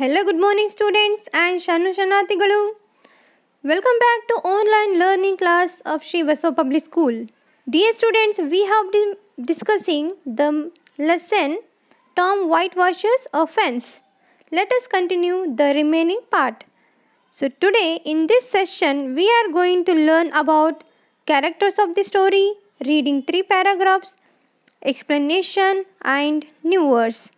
Hello, good morning students and Shannati Shanatigalu. Welcome back to online learning class of Shivaso Public School. Dear students, we have been discussing the lesson Tom whitewashes a fence. Let us continue the remaining part. So today in this session, we are going to learn about characters of the story, reading three paragraphs, explanation and new words.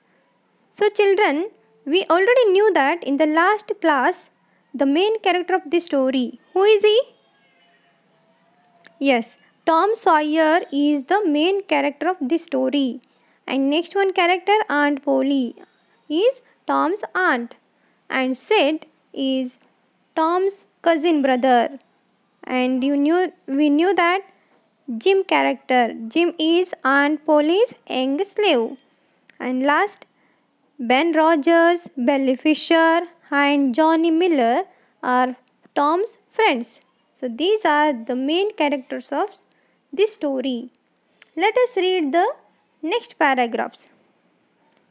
So children, we already knew that in the last class, the main character of this story. Who is he? Yes, Tom Sawyer is the main character of this story. And next one character, Aunt Polly, is Tom's aunt. And Sid is Tom's cousin brother. And you knew we knew that Jim character. Jim is Aunt Polly's young slave. And last Ben Rogers, Belly Fisher and Johnny Miller are Tom's friends. So these are the main characters of this story. Let us read the next paragraphs.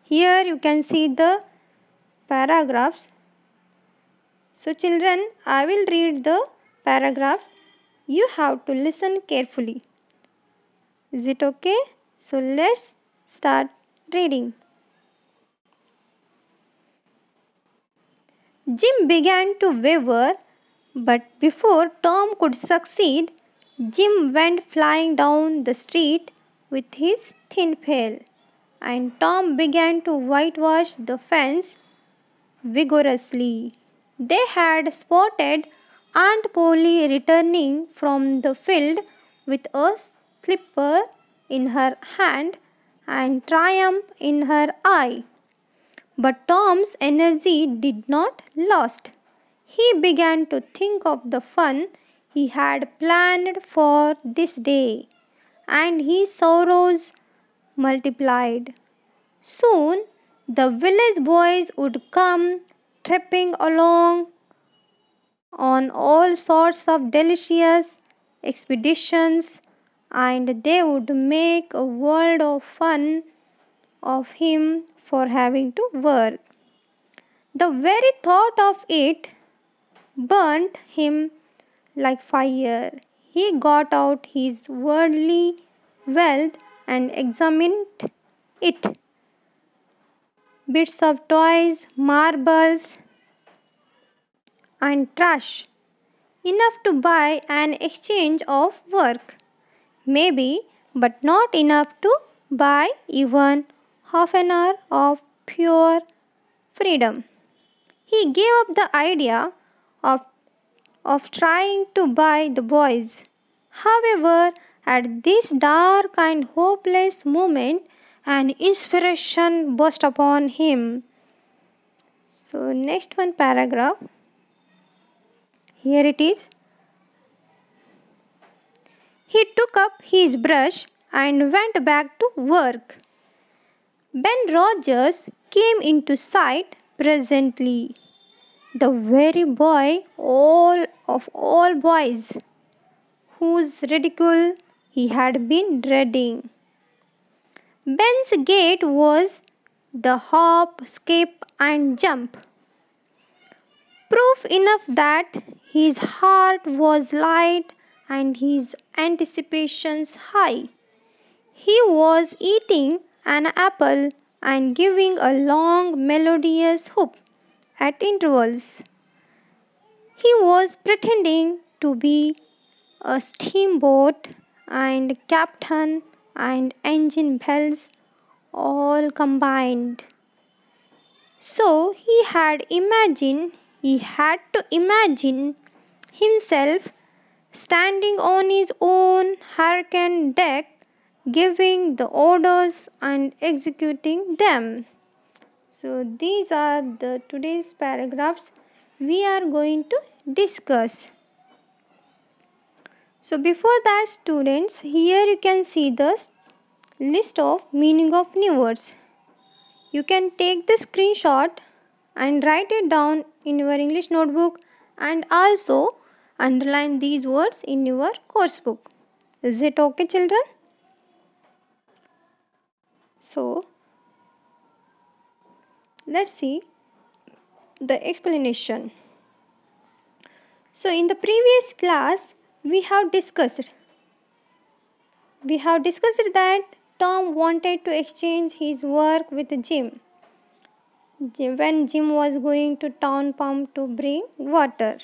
Here you can see the paragraphs. So children, I will read the paragraphs. You have to listen carefully. Is it okay? So let's start reading. Jim began to waver, but before Tom could succeed, Jim went flying down the street with his thin pail, and Tom began to whitewash the fence vigorously. They had spotted Aunt Polly returning from the field with a slipper in her hand and triumph in her eye. But Tom's energy did not last. He began to think of the fun he had planned for this day, and his sorrows multiplied. Soon the village boys would come tripping along on all sorts of delicious expeditions and they would make a world of fun of him for having to work. The very thought of it burnt him like fire. He got out his worldly wealth and examined it. Bits of toys, marbles, and trash. Enough to buy an exchange of work. Maybe, but not enough to buy even half an hour of pure freedom. He gave up the idea of, of trying to buy the boys. However, at this dark and hopeless moment, an inspiration burst upon him. So, next one paragraph. Here it is. He took up his brush and went back to work. Ben Rogers came into sight presently. The very boy, all of all boys, whose ridicule he had been dreading. Ben's gait was the hop, skip, and jump. Proof enough that his heart was light and his anticipations high. He was eating an apple and giving a long melodious whoop at intervals. He was pretending to be a steamboat and captain and engine bells all combined. So he had imagined he had to imagine himself standing on his own hurricane deck giving the orders and executing them. So these are the today's paragraphs we are going to discuss. So before that students here you can see the list of meaning of new words. You can take the screenshot and write it down in your English notebook and also underline these words in your course book. Is it okay children? So, let's see the explanation. So, in the previous class, we have discussed we have discussed that Tom wanted to exchange his work with Jim when Jim was going to town pump to bring water.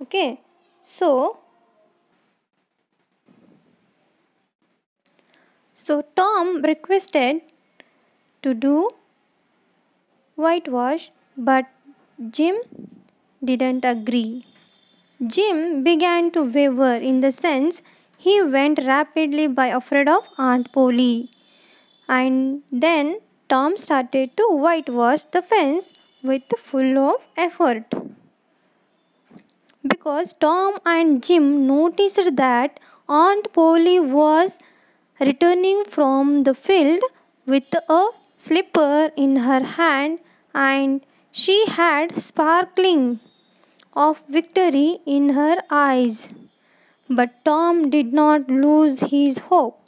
Okay, so So Tom requested to do whitewash but Jim didn't agree. Jim began to waver in the sense he went rapidly by afraid of Aunt Polly. And then Tom started to whitewash the fence with full of effort. Because Tom and Jim noticed that Aunt Polly was returning from the field with a slipper in her hand and she had sparkling of victory in her eyes. But Tom did not lose his hope.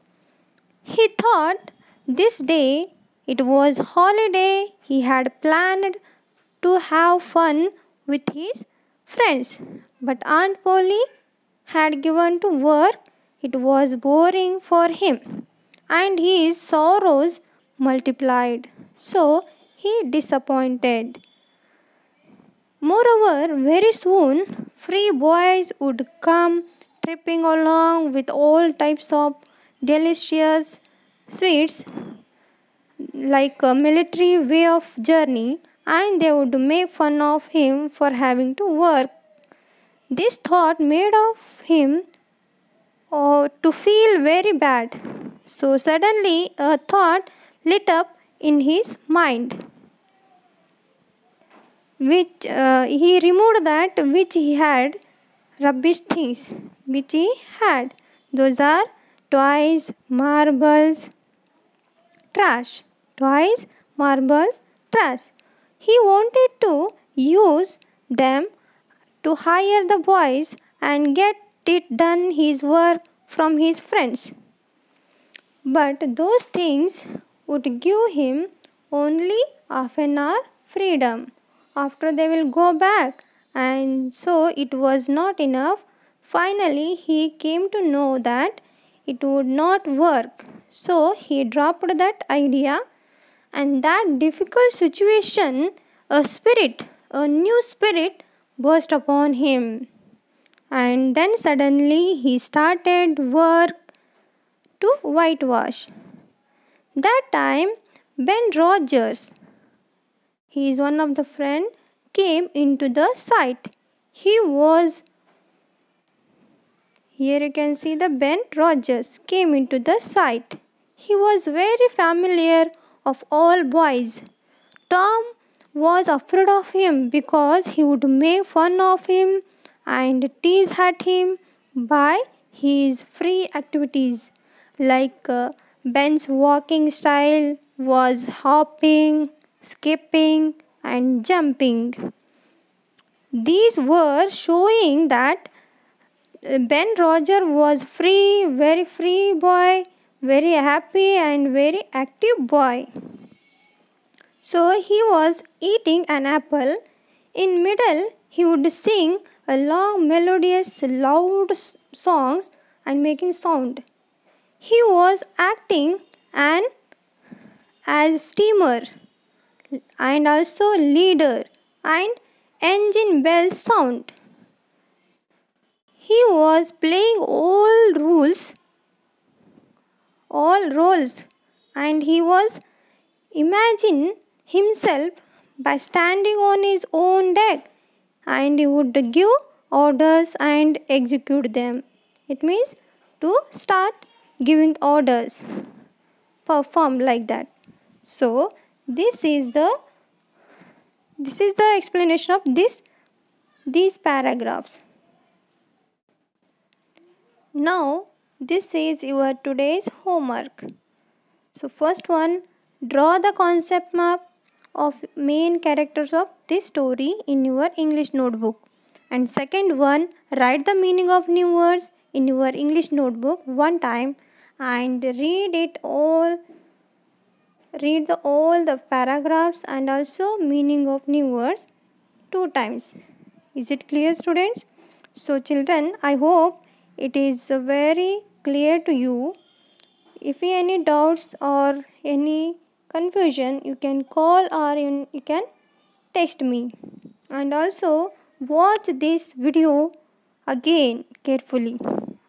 He thought this day it was holiday he had planned to have fun with his friends. But Aunt Polly had given to work it was boring for him, and his sorrows multiplied. So he disappointed. Moreover, very soon free boys would come tripping along with all types of delicious sweets like a military way of journey and they would make fun of him for having to work. This thought made of him or to feel very bad. So suddenly a thought lit up in his mind which uh, he removed that which he had rubbish things which he had those are toys marbles trash toys marbles trash he wanted to use them to hire the boys and get it done his work from his friends. But those things would give him only half an hour freedom. After they will go back and so it was not enough. Finally, he came to know that it would not work. So he dropped that idea and that difficult situation, a spirit, a new spirit burst upon him and then suddenly he started work to whitewash. That time Ben Rogers, he is one of the friend, came into the site. He was here you can see the Ben Rogers came into the site. He was very familiar of all boys. Tom was afraid of him because he would make fun of him and tease at him by his free activities like uh, Ben's walking style was hopping, skipping, and jumping. These were showing that uh, Ben Roger was free, very free boy, very happy, and very active boy. So he was eating an apple. In middle, he would sing a long, melodious, loud songs and making sound. He was acting and as steamer and also leader and engine bell sound. He was playing all rules, all roles, and he was imagine himself by standing on his own deck and he would give orders and execute them. It means to start giving orders, perform like that. So this is the this is the explanation of this these paragraphs. Now this is your today's homework. So first one draw the concept map of main characters of this story in your English notebook. And second one, write the meaning of new words in your English notebook one time and read it all read the all the paragraphs and also meaning of new words two times is it clear students so children i hope it is very clear to you if any doubts or any confusion you can call or you can text me and also watch this video again carefully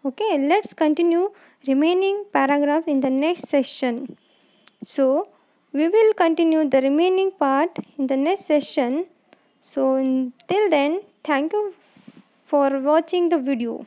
okay let's continue remaining paragraph in the next session so we will continue the remaining part in the next session so until then thank you for watching the video